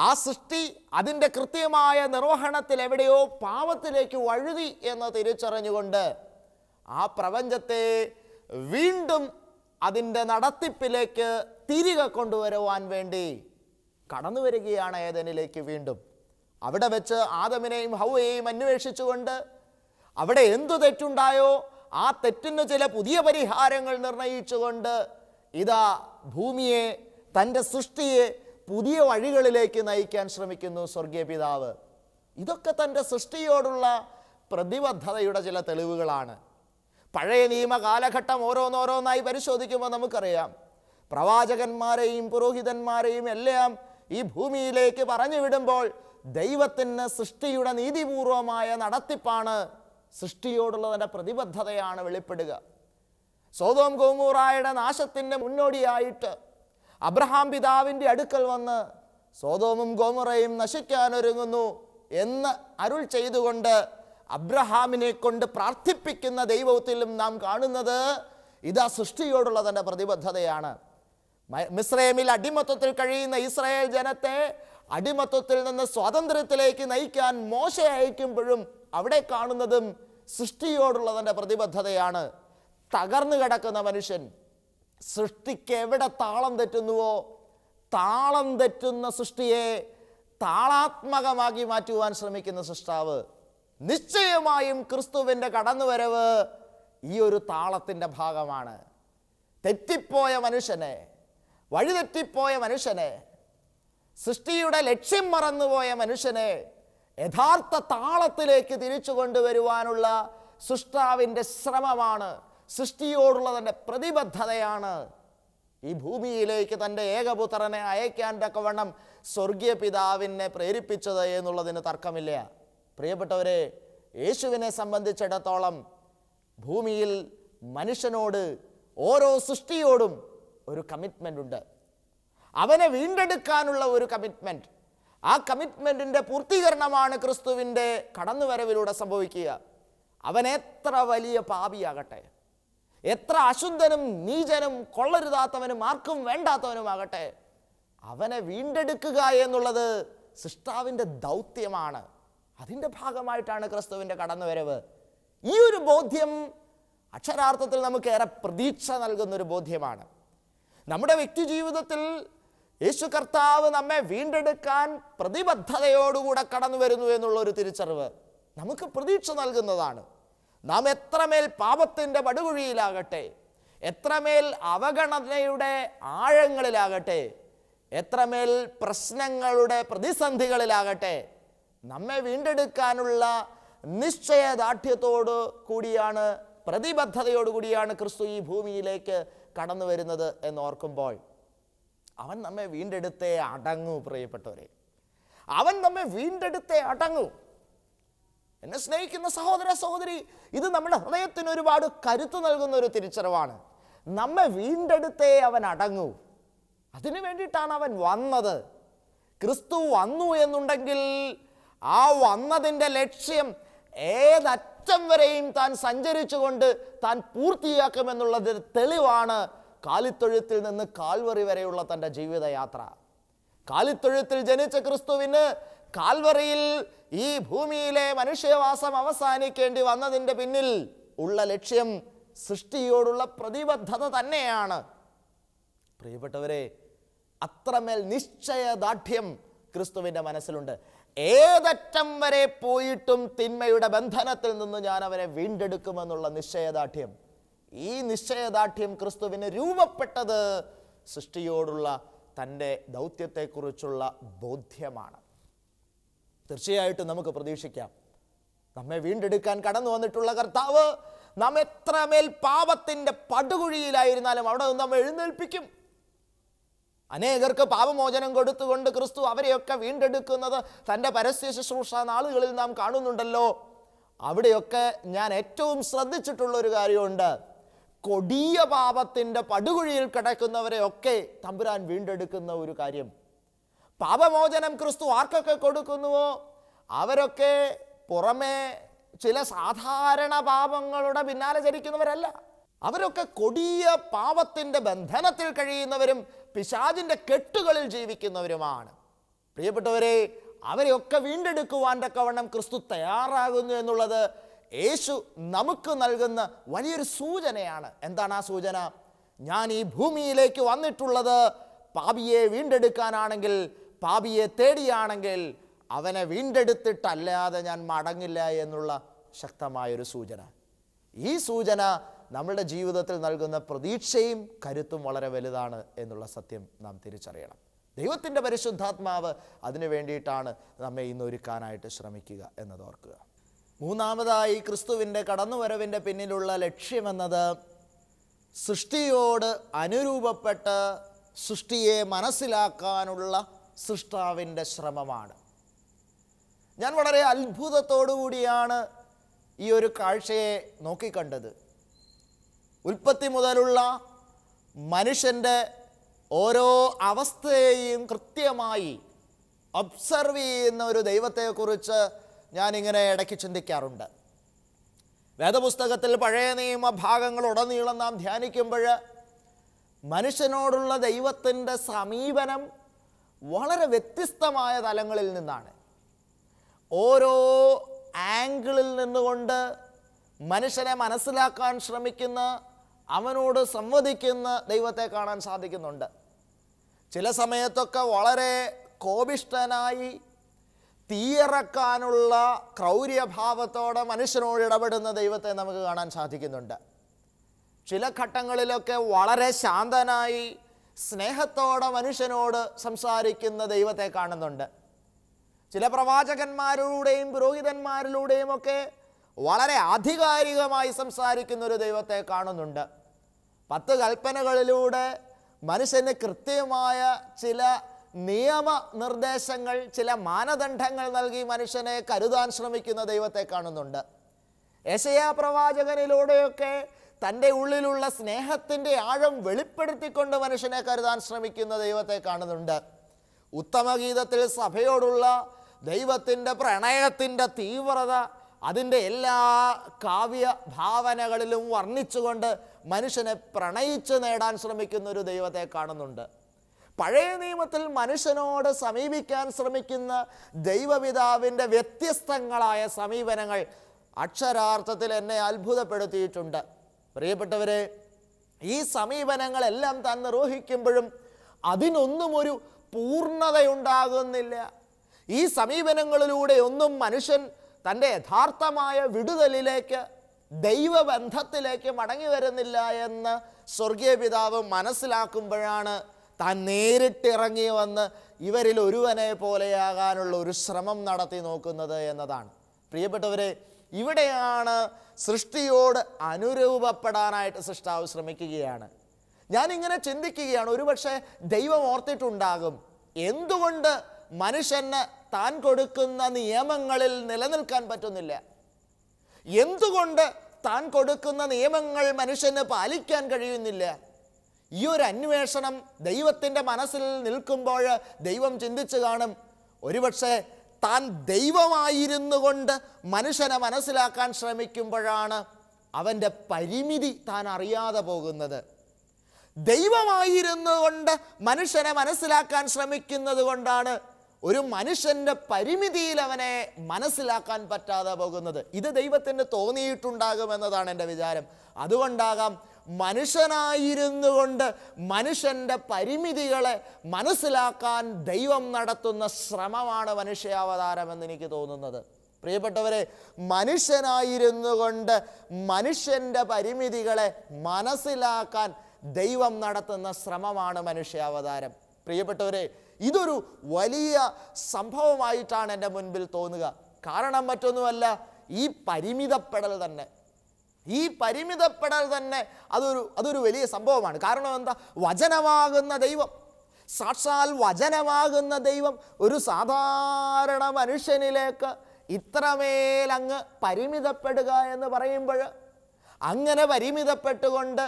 S1: ആ സൃഷ്ടി അതിൻ്റെ കൃത്യമായ നിർവഹണത്തിൽ എവിടെയോ പാവത്തിലേക്ക് വഴുതി എന്ന് തിരിച്ചറിഞ്ഞുകൊണ്ട് ആ പ്രപഞ്ചത്തെ വീണ്ടും അതിൻ്റെ നടത്തിപ്പിലേക്ക് തിരികെ കൊണ്ടുവരുവാൻ വേണ്ടി കടന്നു വരികയാണ് ഏതനിലേക്ക് വീണ്ടും അവിടെ വെച്ച് ആദമിനെയും ഹൗവയെയും അന്വേഷിച്ചുകൊണ്ട് അവിടെ എന്തു തെറ്റുണ്ടായോ ആ തെറ്റിന് ചില പുതിയ പരിഹാരങ്ങൾ നിർണയിച്ചുകൊണ്ട് ഇതാ ഭൂമിയെ തൻ്റെ സൃഷ്ടിയെ പുതിയ വഴികളിലേക്ക് നയിക്കാൻ ശ്രമിക്കുന്നു സ്വർഗീയ പിതാവ് ഇതൊക്കെ തൻ്റെ സൃഷ്ടിയോടുള്ള പ്രതിബദ്ധതയുടെ ചില തെളിവുകളാണ് പഴയ നിയമ കാലഘട്ടം ഓരോന്നോരോന്നായി പരിശോധിക്കുമ്പോൾ നമുക്കറിയാം പ്രവാചകന്മാരെയും പുരോഹിതന്മാരെയും എല്ലാം ഈ ഭൂമിയിലേക്ക് പറഞ്ഞു വിടുമ്പോൾ ദൈവത്തിന് സൃഷ്ടിയുടെ നീതിപൂർവമായ നടത്തിപ്പാണ് സൃഷ്ടിയോടുള്ളതിൻ്റെ പ്രതിബദ്ധതയാണ് വെളിപ്പെടുക സോതോം ഗോമൂറായുടെ നാശത്തിൻ്റെ മുന്നോടിയായിട്ട് അബ്രഹാം പിതാവിൻ്റെ അടുക്കൽ വന്ന് സോതോമും ഗോമുറയും നശിക്കാനൊരുങ്ങുന്നു എന്ന് അരുൾ ചെയ്തുകൊണ്ട് അബ്രഹാമിനെ കൊണ്ട് പ്രാർത്ഥിപ്പിക്കുന്ന ദൈവത്തിലും നാം കാണുന്നത് ഇതാ സൃഷ്ടിയോടുള്ള തൻ്റെ പ്രതിബദ്ധതയാണ് മിസ്രൈമിൽ അടിമത്തത്തിൽ കഴിയുന്ന ഇസ്രായേൽ ജനത്തെ അടിമത്തത്തിൽ നിന്ന് സ്വാതന്ത്ര്യത്തിലേക്ക് നയിക്കാൻ മോശ അയക്കുമ്പോഴും അവിടെ കാണുന്നതും സൃഷ്ടിയോടുള്ള തൻ്റെ പ്രതിബദ്ധതയാണ് തകർന്നു കിടക്കുന്ന മനുഷ്യൻ സൃഷ്ടിക്ക് എവിടെ താളം തെറ്റുന്നുവോ താളം തെറ്റുന്ന സൃഷ്ടിയെ താളാത്മകമാക്കി മാറ്റുവാൻ ശ്രമിക്കുന്ന സൃഷ്ടാവ് നിശ്ചയമായും ക്രിസ്തുവിൻ്റെ കടന്നുവരവ് ഈ ഒരു താളത്തിൻ്റെ ഭാഗമാണ് തെറ്റിപ്പോയ മനുഷ്യനെ വഴിതെറ്റിപ്പോയ മനുഷ്യനെ സൃഷ്ടിയുടെ ലക്ഷ്യം മറന്നുപോയ മനുഷ്യനെ യഥാർത്ഥ താളത്തിലേക്ക് തിരിച്ചു കൊണ്ടുവരുവാനുള്ള സൃഷ്ടാവിൻ്റെ ശ്രമമാണ് സൃഷ്ടിയോടുള്ള തൻ്റെ പ്രതിബദ്ധതയാണ് ഈ ഭൂമിയിലേക്ക് തൻ്റെ ഏകപുത്രനെ അയക്കാൻ തക്കവണ്ണം സ്വർഗീയ പിതാവിനെ പ്രേരിപ്പിച്ചത് എന്നുള്ളതിന് തർക്കമില്ല പ്രിയപ്പെട്ടവരെ യേശുവിനെ സംബന്ധിച്ചിടത്തോളം ഭൂമിയിൽ മനുഷ്യനോട് ഓരോ സൃഷ്ടിയോടും ഒരു കമ്മിറ്റ്മെൻ്റ് ഉണ്ട് അവനെ വീണ്ടെടുക്കാനുള്ള ഒരു കമ്മിറ്റ്മെൻറ്റ് ആ കമ്മിറ്റ്മെൻറ്റിൻ്റെ പൂർത്തീകരണമാണ് ക്രിസ്തുവിൻ്റെ കടന്നുവരവിലൂടെ സംഭവിക്കുക അവൻ എത്ര വലിയ പാപിയാകട്ടെ എത്ര അശുദ്ധനും നീചനും കൊള്ളരുതാത്തവനും ആർക്കും വേണ്ടാത്തവനുമാകട്ടെ അവനെ വീണ്ടെടുക്കുക എന്നുള്ളത് സൃഷ്ടാവിൻ്റെ ദൗത്യമാണ് അതിൻ്റെ ഭാഗമായിട്ടാണ് ക്രിസ്തുവിൻ്റെ കടന്നുവരവ് ഈ ഒരു ബോധ്യം അക്ഷരാർത്ഥത്തിൽ നമുക്കേറെ പ്രതീക്ഷ നൽകുന്നൊരു ബോധ്യമാണ് നമ്മുടെ വ്യക്തി ജീവിതത്തിൽ യേശു കർത്താവ് നമ്മെ വീണ്ടെടുക്കാൻ പ്രതിബദ്ധതയോടുകൂടെ കടന്നു വരുന്നു എന്നുള്ള ഒരു തിരിച്ചറിവ് നമുക്ക് പ്രതീക്ഷ നൽകുന്നതാണ് നാം എത്രമേൽ പാപത്തിൻ്റെ വടുകുഴിയിലാകട്ടെ എത്രമേൽ അവഗണനയുടെ ആഴങ്ങളിലാകട്ടെ എത്രമേൽ പ്രശ്നങ്ങളുടെ പ്രതിസന്ധികളിലാകട്ടെ നമ്മെ വീണ്ടെടുക്കാനുള്ള നിശ്ചയദാർഢ്യത്തോട് കൂടിയാണ് പ്രതിബദ്ധതയോടുകൂടിയാണ് ക്രിസ്തു ഈ ഭൂമിയിലേക്ക് കടന്നു വരുന്നത് എന്നോർക്കുമ്പോൾ അവൻ നമ്മെ വീണ്ടെടുത്തേ അടങ്ങൂ പ്രിയപ്പെട്ടവരെ അവൻ നമ്മെ വീണ്ടെടുത്തേ അടങ്ങൂ എന്നെ സ്നേഹിക്കുന്ന സഹോദര സഹോദരി ഇത് നമ്മുടെ ഹൃദയത്തിന് ഒരുപാട് കരുത്ത് നൽകുന്ന ഒരു തിരിച്ചറിവാണ് നമ്മെ വീണ്ടെടുത്തേ അവൻ അടങ്ങൂ അതിനു വേണ്ടിയിട്ടാണ് അവൻ വന്നത് ക്രിസ്തു വന്നു എന്നുണ്ടെങ്കിൽ ആ വന്നതിൻ്റെ ലക്ഷ്യം ഏതറ്റം വരെയും താൻ സഞ്ചരിച്ചുകൊണ്ട് താൻ പൂർത്തിയാക്കുമെന്നുള്ളത് തെളിവാണ് കാലിത്തൊഴുത്തിൽ നിന്ന് കാൽവറി വരെയുള്ള തൻ്റെ ജീവിതയാത്ര കാലിത്തൊഴുത്തിൽ ജനിച്ച ക്രിസ്തുവിന് കാൽവറിയിൽ ഈ ഭൂമിയിലെ മനുഷ്യവാസം അവസാനിക്കേണ്ടി വന്നതിൻ്റെ പിന്നിൽ ഉള്ള ലക്ഷ്യം സൃഷ്ടിയോടുള്ള പ്രതിബദ്ധത തന്നെയാണ് പ്രിയപ്പെട്ടവരെ അത്രമേൽ നിശ്ചയദാർഢ്യം ക്രിസ്തുവിൻ്റെ മനസ്സിലുണ്ട് ഏതറ്റം വരെ പോയിട്ടും തിന്മയുടെ ബന്ധനത്തിൽ നിന്ന് ഞാൻ അവനെ വീണ്ടെടുക്കുമെന്നുള്ള നിശ്ചയദാർഢ്യം ഈ നിശ്ചയദാർഢ്യം ക്രിസ്തുവിന് രൂപപ്പെട്ടത് സൃഷ്ടിയോടുള്ള തൻ്റെ ദൗത്യത്തെക്കുറിച്ചുള്ള ബോധ്യമാണ് തീർച്ചയായിട്ടും നമുക്ക് പ്രതീക്ഷിക്കാം നമ്മെ വീണ്ടെടുക്കാൻ കടന്നു വന്നിട്ടുള്ള കർത്താവ് നാം എത്രമേൽ പാപത്തിൻ്റെ പടുകുഴിയിലായിരുന്നാലും അവിടെ നിന്ന് നമ്മൾ എഴുന്നേൽപ്പിക്കും അനേകർക്ക് പാപമോചനം കൊടുത്തുകൊണ്ട് ക്രിസ്തു അവരെയൊക്കെ വീണ്ടെടുക്കുന്നത് തൻ്റെ പരസ്യ ശുശ്രൂഷ നാളുകളിൽ നാം കാണുന്നുണ്ടല്ലോ അവിടെയൊക്കെ ഞാൻ ഏറ്റവും ശ്രദ്ധിച്ചിട്ടുള്ള ഒരു കാര്യമുണ്ട് കൊടിയ പാപത്തിൻ്റെ പടുകുഴിയിൽ കിടക്കുന്നവരെയൊക്കെ തമ്പുരാൻ വീണ്ടെടുക്കുന്ന ഒരു കാര്യം പാപമോചനം ക്രിസ്തു ആർക്കൊക്കെ കൊടുക്കുന്നുവോ അവരൊക്കെ പുറമേ ചില സാധാരണ പാപങ്ങളുടെ പിന്നാലെ ചരിക്കുന്നവരല്ല അവരൊക്കെ കൊടിയ പാപത്തിൻ്റെ ബന്ധനത്തിൽ കഴിയുന്നവരും പിശാജിൻ്റെ കെട്ടുകളിൽ ജീവിക്കുന്നവരുമാണ് പ്രിയപ്പെട്ടവരെ അവരെയൊക്കെ വീണ്ടെടുക്കുവാൻ തക്കവണ്ണം ക്രിസ്തു തയ്യാറാകുന്നു എന്നുള്ളത് യേശു നമുക്ക് നൽകുന്ന വലിയൊരു സൂചനയാണ് എന്താണ് ആ സൂചന ഞാൻ ഈ ഭൂമിയിലേക്ക് വന്നിട്ടുള്ളത് പാപിയെ വീണ്ടെടുക്കാനാണെങ്കിൽ പാപിയെ തേടിയാണെങ്കിൽ അവനെ വീണ്ടെടുത്തിട്ടല്ലാതെ ഞാൻ മടങ്ങില്ല എന്നുള്ള ശക്തമായൊരു സൂചന ഈ സൂചന നമ്മളുടെ ജീവിതത്തിൽ നൽകുന്ന പ്രതീക്ഷയും കരുത്തും വളരെ വലുതാണ് എന്നുള്ള സത്യം നാം തിരിച്ചറിയണം ദൈവത്തിൻ്റെ പരിശുദ്ധാത്മാവ് അതിനു വേണ്ടിയിട്ടാണ് നമ്മെ ഇന്നൊരുക്കാനായിട്ട് ശ്രമിക്കുക എന്നത് ഓർക്കുക മൂന്നാമതായി ക്രിസ്തുവിൻ്റെ കടന്നുവരവിൻ്റെ പിന്നിലുള്ള ലക്ഷ്യമെന്നത് സൃഷ്ടിയോട് അനുരൂപപ്പെട്ട് സൃഷ്ടിയെ മനസ്സിലാക്കാനുള്ള സൃഷ്ടാവിൻ്റെ ശ്രമമാണ് ഞാൻ വളരെ അത്ഭുതത്തോടു കൂടിയാണ് ഈ ഒരു കാഴ്ചയെ നോക്കിക്കണ്ടത് ഉൽപ്പത്തി മുതലുള്ള മനുഷ്യൻ്റെ ഓരോ അവസ്ഥയെയും കൃത്യമായി ഒബ്സർവ് ചെയ്യുന്ന ഒരു ദൈവത്തെക്കുറിച്ച് ഞാനിങ്ങനെ ഇടയ്ക്ക് ചിന്തിക്കാറുണ്ട് വേദപുസ്തകത്തിൽ പഴയ നിയമ ഭാഗങ്ങൾ ഉടനീളം നാം ധ്യാനിക്കുമ്പോൾ മനുഷ്യനോടുള്ള ദൈവത്തിൻ്റെ സമീപനം വളരെ വ്യത്യസ്തമായ തലങ്ങളിൽ നിന്നാണ് ഓരോ ആംഗിളിൽ നിന്നുകൊണ്ട് മനുഷ്യനെ മനസ്സിലാക്കാൻ ശ്രമിക്കുന്ന അവനോട് സംവദിക്കുന്ന ദൈവത്തെ കാണാൻ സാധിക്കുന്നുണ്ട് ചില സമയത്തൊക്കെ വളരെ കോപിഷ്ടനായി തീയിറക്കാനുള്ള ക്രൗര്യഭാവത്തോടെ മനുഷ്യനോട് ഇടപെടുന്ന ദൈവത്തെ നമുക്ക് കാണാൻ സാധിക്കുന്നുണ്ട് ചില ഘട്ടങ്ങളിലൊക്കെ വളരെ ശാന്തനായി സ്നേഹത്തോടെ മനുഷ്യനോട് സംസാരിക്കുന്ന ദൈവത്തെ കാണുന്നുണ്ട് ചില പ്രവാചകന്മാരിലൂടെയും പുരോഹിതന്മാരിലൂടെയും ഒക്കെ വളരെ ആധികാരികമായി സംസാരിക്കുന്ന ഒരു ദൈവത്തെ കാണുന്നുണ്ട് പത്ത് കൽപ്പനകളിലൂടെ മനുഷ്യന് കൃത്യമായ ചില നിയമ നിർദ്ദേശങ്ങൾ ചില മാനദണ്ഡങ്ങൾ നൽകി മനുഷ്യനെ കരുതാൻ ശ്രമിക്കുന്ന ദൈവത്തെ കാണുന്നുണ്ട് യശയാ പ്രവാചകനിലൂടെയൊക്കെ തൻ്റെ ഉള്ളിലുള്ള സ്നേഹത്തിൻ്റെ ആഴം വെളിപ്പെടുത്തിക്കൊണ്ട് മനുഷ്യനെ കരുതാൻ ശ്രമിക്കുന്ന ദൈവത്തെ കാണുന്നുണ്ട് ഉത്തമഗീതത്തിൽ സഭയോടുള്ള ദൈവത്തിൻ്റെ പ്രണയത്തിൻ്റെ തീവ്രത അതിൻ്റെ എല്ലാ കാവ്യ ഭാവനകളിലും വർണ്ണിച്ചുകൊണ്ട് മനുഷ്യനെ പ്രണയിച്ച് നേടാൻ ശ്രമിക്കുന്ന ഒരു ദൈവത്തെ കാണുന്നുണ്ട് പഴയ നിയമത്തിൽ മനുഷ്യനോട് സമീപിക്കാൻ ശ്രമിക്കുന്ന ദൈവപിതാവിൻ്റെ വ്യത്യസ്തങ്ങളായ സമീപനങ്ങൾ അക്ഷരാർത്ഥത്തിൽ എന്നെ അത്ഭുതപ്പെടുത്തിയിട്ടുണ്ട് പ്രിയപ്പെട്ടവരെ ഈ സമീപനങ്ങളെല്ലാം താൻ നിർവഹിക്കുമ്പോഴും അതിനൊന്നും ഒരു പൂർണ്ണതയുണ്ടാകുന്നില്ല ഈ സമീപനങ്ങളിലൂടെ ഒന്നും മനുഷ്യൻ തൻ്റെ യഥാർത്ഥമായ വിടുതലിലേക്ക് ദൈവബന്ധത്തിലേക്ക് മടങ്ങി വരുന്നില്ല എന്ന് സ്വർഗീയ പിതാവ് മനസ്സിലാക്കുമ്പോഴാണ് താൻ നേരിട്ടിറങ്ങി വന്ന് ഇവരിൽ ഒരുവനെ പോലെയാകാനുള്ള ഒരു ശ്രമം നടത്തി നോക്കുന്നത് എന്നതാണ് പ്രിയപ്പെട്ടവരെ ഇവിടെയാണ് സൃഷ്ടിയോട് അനുരൂപപ്പെടാനായിട്ട് സൃഷ്ടാവ് ശ്രമിക്കുകയാണ് ഞാനിങ്ങനെ ചിന്തിക്കുകയാണ് ഒരുപക്ഷെ ദൈവം ഓർത്തിട്ടുണ്ടാകും എന്തുകൊണ്ട് മനുഷ്യന് താൻ കൊടുക്കുന്ന നിയമങ്ങളിൽ നിലനിൽക്കാൻ പറ്റുന്നില്ല എന്തുകൊണ്ട് താൻ കൊടുക്കുന്ന നിയമങ്ങൾ മനുഷ്യന് പാലിക്കാൻ കഴിയുന്നില്ല ഈ ഒരു അന്വേഷണം ദൈവത്തിൻ്റെ മനസ്സിൽ നിൽക്കുമ്പോൾ ദൈവം ചിന്തിച്ചു കാണും ഒരുപക്ഷെ താൻ ദൈവമായിരുന്നു കൊണ്ട് മനുഷ്യനെ മനസ്സിലാക്കാൻ ശ്രമിക്കുമ്പോഴാണ് അവൻ്റെ പരിമിതി താൻ അറിയാതെ പോകുന്നത് ദൈവമായിരുന്നു കൊണ്ട് മനുഷ്യനെ മനസ്സിലാക്കാൻ ശ്രമിക്കുന്നത് കൊണ്ടാണ് ഒരു മനുഷ്യൻ്റെ പരിമിതിയിൽ അവനെ മനസ്സിലാക്കാൻ പറ്റാതെ പോകുന്നത് ഇത് ദൈവത്തിന് തോന്നിയിട്ടുണ്ടാകുമെന്നതാണ് എൻ്റെ വിചാരം അതുകൊണ്ടാകാം മനുഷ്യനായിരുന്നു കൊണ്ട് മനുഷ്യൻ്റെ പരിമിതികളെ മനസ്സിലാക്കാൻ ദൈവം നടത്തുന്ന ശ്രമമാണ് മനുഷ്യാവതാരമെന്ന് എനിക്ക് തോന്നുന്നത് പ്രിയപ്പെട്ടവരെ മനുഷ്യനായിരുന്നു കൊണ്ട് മനുഷ്യൻ്റെ പരിമിതികളെ മനസ്സിലാക്കാൻ ദൈവം നടത്തുന്ന ശ്രമമാണ് മനുഷ്യാവതാരം പ്രിയപ്പെട്ടവരെ ഇതൊരു വലിയ സംഭവമായിട്ടാണ് എൻ്റെ മുൻപിൽ തോന്നുക കാരണം മറ്റൊന്നുമല്ല ഈ പരിമിതപ്പെടൽ തന്നെ ഈ പരിമിതപ്പെടൽ തന്നെ അതൊരു അതൊരു വലിയ സംഭവമാണ് കാരണം എന്താ വചനമാകുന്ന ദൈവം സാക്ഷാൽ വചനമാകുന്ന ദൈവം ഒരു സാധാരണ മനുഷ്യനിലേക്ക് ഇത്രമേൽ അങ്ങ് പരിമിതപ്പെടുക എന്ന് പറയുമ്പോൾ അങ്ങനെ പരിമിതപ്പെട്ടുകൊണ്ട്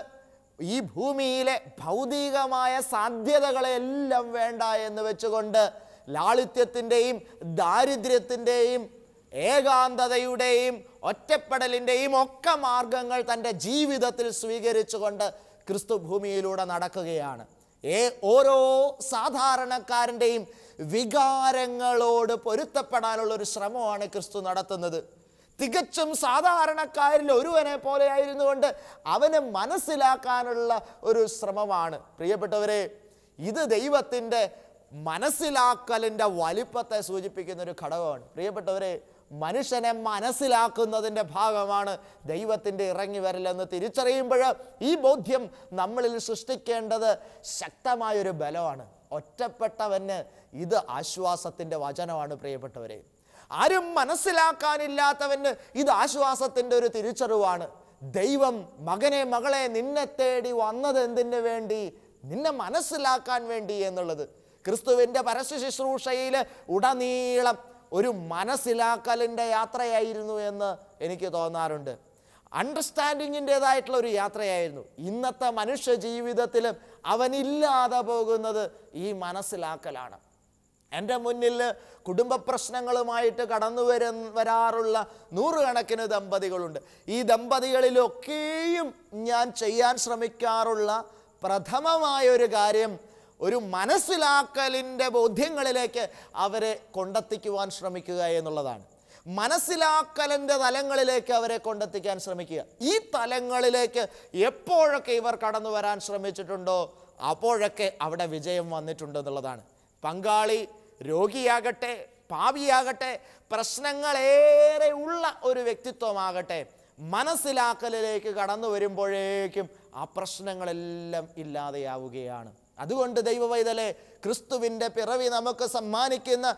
S1: ഈ ഭൂമിയിലെ ഭൗതികമായ സാധ്യതകളെല്ലാം വേണ്ട എന്ന് വെച്ചുകൊണ്ട് ലാളിത്യത്തിൻ്റെയും ദാരിദ്ര്യത്തിൻ്റെയും ഏകാന്തതയുടെയും ഒറ്റപ്പെടലിൻ്റെയും ഒക്കെ മാർഗങ്ങൾ തൻ്റെ ജീവിതത്തിൽ സ്വീകരിച്ചുകൊണ്ട് ക്രിസ്തു ഭൂമിയിലൂടെ നടക്കുകയാണ് ഏ ഓരോ സാധാരണക്കാരൻ്റെയും വികാരങ്ങളോട് പൊരുത്തപ്പെടാനുള്ള ഒരു ശ്രമമാണ് ക്രിസ്തു നടത്തുന്നത് തികച്ചും സാധാരണക്കാരിൽ ഒരുവനെ പോലെയായിരുന്നു കൊണ്ട് അവനെ മനസ്സിലാക്കാനുള്ള ഒരു ശ്രമമാണ് പ്രിയപ്പെട്ടവരെ ഇത് ദൈവത്തിൻ്റെ മനസ്സിലാക്കലിൻ്റെ വലിപ്പത്തെ സൂചിപ്പിക്കുന്ന ഒരു ഘടകമാണ് പ്രിയപ്പെട്ടവരെ മനുഷ്യനെ മനസ്സിലാക്കുന്നതിൻ്റെ ഭാഗമാണ് ദൈവത്തിൻ്റെ ഇറങ്ങി വരലെന്ന് തിരിച്ചറിയുമ്പോൾ ഈ ബോധ്യം നമ്മളിൽ സൃഷ്ടിക്കേണ്ടത് ശക്തമായൊരു ബലമാണ് ഒറ്റപ്പെട്ടവന് ഇത് ആശ്വാസത്തിൻ്റെ വചനമാണ് പ്രിയപ്പെട്ടവരെ ആരും മനസ്സിലാക്കാനില്ലാത്തവന് ഇത് ആശ്വാസത്തിൻ്റെ ഒരു തിരിച്ചറിവാണ് ദൈവം മകനെ മകളെ നിന്നെ തേടി വന്നത് എന്തിനു വേണ്ടി നിന്നെ മനസ്സിലാക്കാൻ വേണ്ടി എന്നുള്ളത് ക്രിസ്തുവിൻ്റെ പരസ്യ ശുശ്രൂഷയിൽ ഉടനീളം ഒരു മനസ്സിലാക്കലിൻ്റെ യാത്രയായിരുന്നു എന്ന് എനിക്ക് തോന്നാറുണ്ട് അണ്ടർസ്റ്റാൻഡിങ്ങിൻ്റെതായിട്ടുള്ള ഒരു യാത്രയായിരുന്നു ഇന്നത്തെ മനുഷ്യ ജീവിതത്തിലും അവനില്ലാതെ പോകുന്നത് ഈ മനസ്സിലാക്കലാണ് എൻ്റെ മുന്നിൽ കുടുംബ പ്രശ്നങ്ങളുമായിട്ട് കടന്നു വര വരാറുള്ള നൂറുകണക്കിന് ദമ്പതികളുണ്ട് ഈ ദമ്പതികളിലൊക്കെയും ഞാൻ ചെയ്യാൻ ശ്രമിക്കാറുള്ള പ്രഥമമായ ഒരു കാര്യം ഒരു മനസ്സിലാക്കലിൻ്റെ ബോധ്യങ്ങളിലേക്ക് അവരെ കൊണ്ടെത്തിക്കുവാൻ ശ്രമിക്കുക എന്നുള്ളതാണ് മനസ്സിലാക്കലിൻ്റെ തലങ്ങളിലേക്ക് അവരെ കൊണ്ടെത്തിക്കാൻ ശ്രമിക്കുക ഈ തലങ്ങളിലേക്ക് എപ്പോഴൊക്കെ ഇവർ കടന്നു വരാൻ ശ്രമിച്ചിട്ടുണ്ടോ അപ്പോഴൊക്കെ അവിടെ വിജയം വന്നിട്ടുണ്ട് എന്നുള്ളതാണ് പങ്കാളി രോഗിയാകട്ടെ പാവിയാകട്ടെ പ്രശ്നങ്ങളേറെ ഉള്ള ഒരു വ്യക്തിത്വമാകട്ടെ മനസ്സിലാക്കലിലേക്ക് കടന്നു വരുമ്പോഴേക്കും ആ പ്രശ്നങ്ങളെല്ലാം ഇല്ലാതെയാവുകയാണ് അതുകൊണ്ട് ദൈവവൈതലെ ക്രിസ്തുവിൻ്റെ പിറവി നമുക്ക് സമ്മാനിക്കുന്ന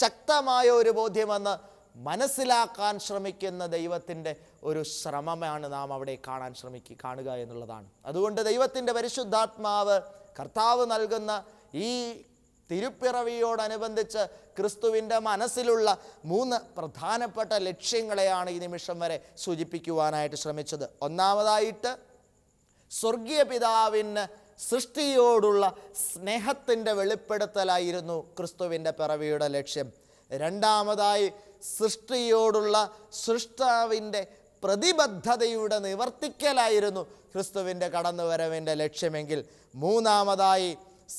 S1: ശക്തമായ ഒരു ബോധ്യമെന്ന് മനസ്സിലാക്കാൻ ശ്രമിക്കുന്ന ദൈവത്തിൻ്റെ ഒരു ശ്രമമാണ് നാം അവിടെ കാണാൻ ശ്രമിക്കുക കാണുക എന്നുള്ളതാണ് അതുകൊണ്ട് ദൈവത്തിൻ്റെ പരിശുദ്ധാത്മാവ് കർത്താവ് നൽകുന്ന ഈ തിരുപ്പിറവിയോടനുബന്ധിച്ച് ക്രിസ്തുവിൻ്റെ മനസ്സിലുള്ള മൂന്ന് പ്രധാനപ്പെട്ട ലക്ഷ്യങ്ങളെയാണ് ഈ നിമിഷം വരെ സൂചിപ്പിക്കുവാനായിട്ട് ശ്രമിച്ചത് ഒന്നാമതായിട്ട് സ്വർഗീയ പിതാവിന് സൃഷ്ടിയോടുള്ള സ്നേഹത്തിൻ്റെ വെളിപ്പെടുത്തലായിരുന്നു ക്രിസ്തുവിൻ്റെ പിറവിയുടെ ലക്ഷ്യം രണ്ടാമതായി സൃഷ്ടിയോടുള്ള സൃഷ്ടാവിൻ്റെ പ്രതിബദ്ധതയുടെ നിവർത്തിക്കലായിരുന്നു ക്രിസ്തുവിൻ്റെ കടന്നുവരവിൻ്റെ ലക്ഷ്യമെങ്കിൽ മൂന്നാമതായി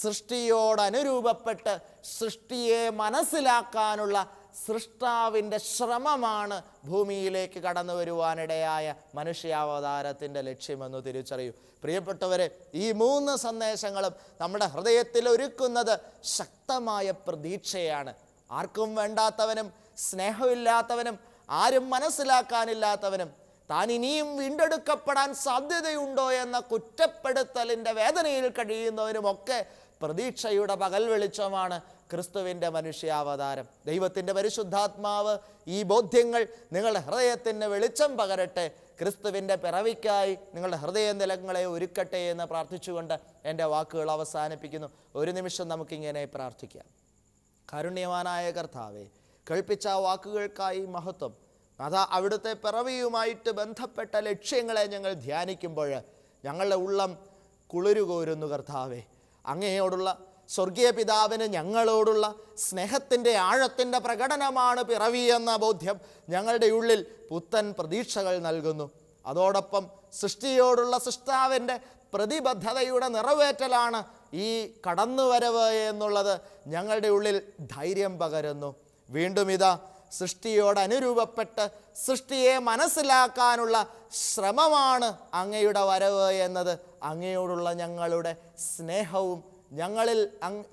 S1: സൃഷ്ടിയോടനുരൂപപ്പെട്ട് സൃഷ്ടിയെ മനസ്സിലാക്കാനുള്ള സൃഷ്ടാവിൻ്റെ ശ്രമമാണ് ഭൂമിയിലേക്ക് കടന്നു വരുവാനിടയായ മനുഷ്യാവതാരത്തിൻ്റെ ലക്ഷ്യമെന്ന് തിരിച്ചറിയൂ പ്രിയപ്പെട്ടവരെ ഈ മൂന്ന് സന്ദേശങ്ങളും നമ്മുടെ ഹൃദയത്തിൽ ഒരുക്കുന്നത് ശക്തമായ പ്രതീക്ഷയാണ് ആർക്കും വേണ്ടാത്തവനും സ്നേഹമില്ലാത്തവനും ആരും മനസ്സിലാക്കാനില്ലാത്തവനും താൻ ഇനിയും വീണ്ടെടുക്കപ്പെടാൻ സാധ്യതയുണ്ടോ എന്ന കുറ്റപ്പെടുത്തലിൻ്റെ വേദനയിൽ കഴിയുന്നവരുമൊക്കെ പ്രതീക്ഷയുടെ പകൽ വെളിച്ചമാണ് ക്രിസ്തുവിൻ്റെ മനുഷ്യാവതാരം ദൈവത്തിൻ്റെ പരിശുദ്ധാത്മാവ് ഈ ബോധ്യങ്ങൾ നിങ്ങളുടെ ഹൃദയത്തിന് വെളിച്ചം പകരട്ടെ ക്രിസ്തുവിൻ്റെ പിറവിക്കായി നിങ്ങളുടെ ഹൃദയ നിലങ്ങളെ ഒരുക്കട്ടെ എന്ന് പ്രാർത്ഥിച്ചുകൊണ്ട് എൻ്റെ വാക്കുകൾ അവസാനിപ്പിക്കുന്നു ഒരു നിമിഷം നമുക്കിങ്ങനെ പ്രാർത്ഥിക്കാം കാരുണ്യവാനായ കർത്താവെ കേൾപ്പിച്ച വാക്കുകൾക്കായി മഹത്വം അതാ അവിടുത്തെ പിറവിയുമായിട്ട് ബന്ധപ്പെട്ട ലക്ഷ്യങ്ങളെ ഞങ്ങൾ ധ്യാനിക്കുമ്പോൾ ഞങ്ങളുടെ ഉള്ളം കുളിരുകോരുന്നു കർത്താവേ അങ്ങയോടുള്ള സ്വർഗീയ പിതാവിന് ഞങ്ങളോടുള്ള സ്നേഹത്തിൻ്റെ ആഴത്തിൻ്റെ പ്രകടനമാണ് പിറവി എന്ന ബോധ്യം ഞങ്ങളുടെ ഉള്ളിൽ പുത്തൻ പ്രതീക്ഷകൾ നൽകുന്നു അതോടൊപ്പം സൃഷ്ടിയോടുള്ള സൃഷ്ടാവിൻ്റെ പ്രതിബദ്ധതയുടെ നിറവേറ്റലാണ് ഈ കടന്നുവരവ് എന്നുള്ളത് ഞങ്ങളുടെ ഉള്ളിൽ ധൈര്യം പകരുന്നു വീണ്ടും ഇതാ സൃഷ്ടിയോട് അനുരൂപപ്പെട്ട് സൃഷ്ടിയെ മനസ്സിലാക്കാനുള്ള ശ്രമമാണ് അങ്ങയുടെ വരവ് എന്നത് അങ്ങയോടുള്ള ഞങ്ങളുടെ സ്നേഹവും ഞങ്ങളിൽ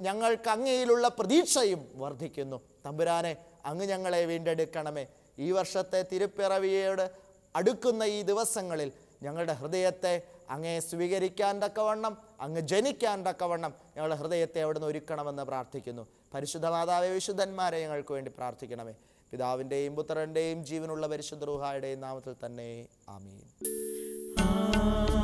S1: ഞങ്ങൾക്ക് അങ്ങയിലുള്ള പ്രതീക്ഷയും വർദ്ധിക്കുന്നു തമ്പുരാനെ അങ്ങ് ഞങ്ങളെ വീണ്ടെടുക്കണമേ ഈ വർഷത്തെ തിരുപ്പിറവിയോട് അടുക്കുന്ന ഈ ദിവസങ്ങളിൽ ഞങ്ങളുടെ ഹൃദയത്തെ അങ്ങേ സ്വീകരിക്കാൻ തക്കവണ്ണം അങ്ങ് ജനിക്കാൻ തക്കവണ്ണം ഞങ്ങളുടെ ഹൃദയത്തെ അവിടുന്ന് ഒരുക്കണമെന്ന് പ്രാർത്ഥിക്കുന്നു പരിശുദ്ധ മാതാവ് വിശുദ്ധന്മാരെ ഞങ്ങൾക്ക് വേണ്ടി പ്രാർത്ഥിക്കണമേ പിതാവിൻ്റെയും പുത്രൻ്റെയും ജീവനുള്ള പരിശുദ്ധ റുഹായുടെയും നാമത്തിൽ തന്നെ ആമീൻ